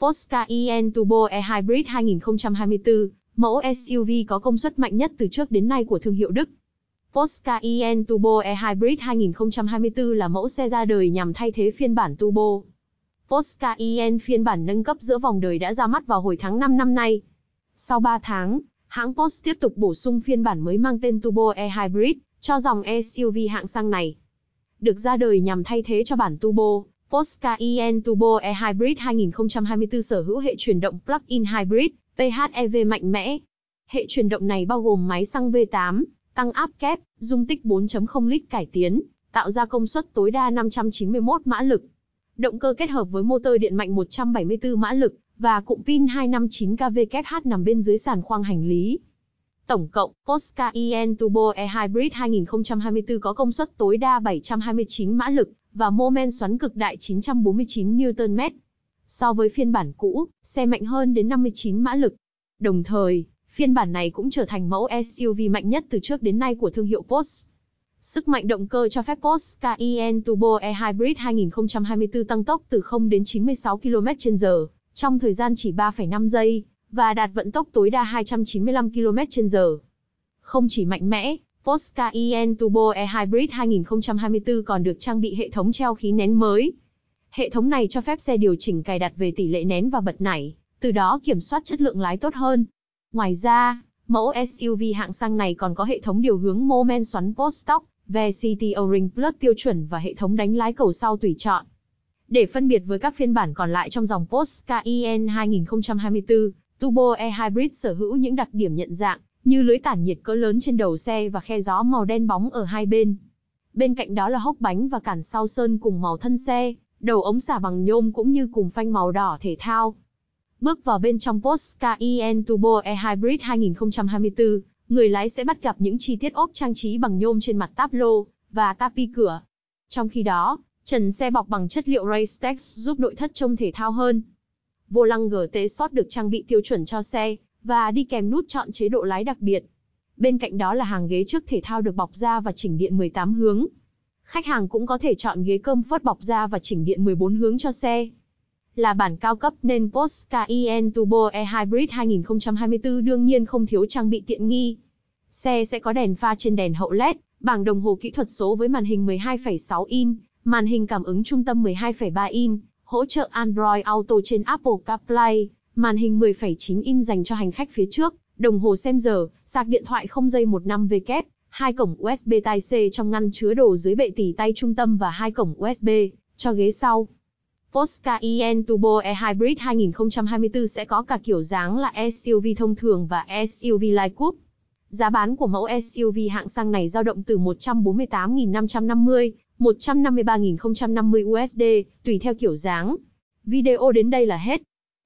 Polestar EN Turbo E Hybrid 2024, mẫu SUV có công suất mạnh nhất từ trước đến nay của thương hiệu Đức. Polestar EN Turbo E Hybrid 2024 là mẫu xe ra đời nhằm thay thế phiên bản Turbo. Polestar EN phiên bản nâng cấp giữa vòng đời đã ra mắt vào hồi tháng 5 năm nay. Sau 3 tháng, hãng Porsche tiếp tục bổ sung phiên bản mới mang tên Turbo E Hybrid cho dòng SUV hạng sang này. Được ra đời nhằm thay thế cho bản Turbo, Posca EN Turbo E Hybrid 2024 sở hữu hệ chuyển động plug-in hybrid PHEV mạnh mẽ. Hệ chuyển động này bao gồm máy xăng V8, tăng áp kép, dung tích 4.0 lít cải tiến, tạo ra công suất tối đa 591 mã lực. Động cơ kết hợp với motor điện mạnh 174 mã lực và cụm pin 259 kWh nằm bên dưới sàn khoang hành lý. Tổng cộng, Posca EN Turbo E Hybrid 2024 có công suất tối đa 729 mã lực và mô men xoắn cực đại 949 Nm. So với phiên bản cũ, xe mạnh hơn đến 59 mã lực. Đồng thời, phiên bản này cũng trở thành mẫu SUV mạnh nhất từ trước đến nay của thương hiệu Porsche. Sức mạnh động cơ cho phép Porsche Cayenne Turbo E Hybrid 2024 tăng tốc từ 0 đến 96 km/h trong thời gian chỉ 3,5 giây và đạt vận tốc tối đa 295 km/h. Không chỉ mạnh mẽ, Posca EN Turbo E Hybrid 2024 còn được trang bị hệ thống treo khí nén mới. Hệ thống này cho phép xe điều chỉnh cài đặt về tỷ lệ nén và bật nảy, từ đó kiểm soát chất lượng lái tốt hơn. Ngoài ra, mẫu SUV hạng sang này còn có hệ thống điều hướng mô men xoắn Poststock, VCT O-ring Plus tiêu chuẩn và hệ thống đánh lái cầu sau tùy chọn. Để phân biệt với các phiên bản còn lại trong dòng Porsche Cayenne 2024, Turbo E Hybrid sở hữu những đặc điểm nhận dạng như lưới tản nhiệt cỡ lớn trên đầu xe và khe gió màu đen bóng ở hai bên. Bên cạnh đó là hốc bánh và cản sau sơn cùng màu thân xe, đầu ống xả bằng nhôm cũng như cùng phanh màu đỏ thể thao. Bước vào bên trong Porsche Cayenne Turbo E-Hybrid 2024, người lái sẽ bắt gặp những chi tiết ốp trang trí bằng nhôm trên mặt táp lô và tapi cửa. Trong khi đó, trần xe bọc bằng chất liệu Raystex giúp nội thất trông thể thao hơn. Vô lăng GT Sport được trang bị tiêu chuẩn cho xe, và đi kèm nút chọn chế độ lái đặc biệt. Bên cạnh đó là hàng ghế trước thể thao được bọc da và chỉnh điện 18 hướng. Khách hàng cũng có thể chọn ghế cơm phớt bọc da và chỉnh điện 14 hướng cho xe. Là bản cao cấp nên Porsche Cayenne Turbo E Hybrid 2024 đương nhiên không thiếu trang bị tiện nghi. Xe sẽ có đèn pha trên đèn hậu LED, bảng đồng hồ kỹ thuật số với màn hình 12,6 in, màn hình cảm ứng trung tâm 12,3 in, hỗ trợ Android Auto trên Apple CarPlay, Màn hình 10,9 in dành cho hành khách phía trước, đồng hồ xem giờ, sạc điện thoại không dây 15 v kép, hai cổng USB Type-C trong ngăn chứa đồ dưới bệ tỉ tay trung tâm và hai cổng USB cho ghế sau. Posca EN Turbo E Hybrid 2024 sẽ có cả kiểu dáng là SUV thông thường và SUV Light Coupe. Giá bán của mẫu SUV hạng sang này dao động từ 148.550, 153.050 USD, tùy theo kiểu dáng. Video đến đây là hết.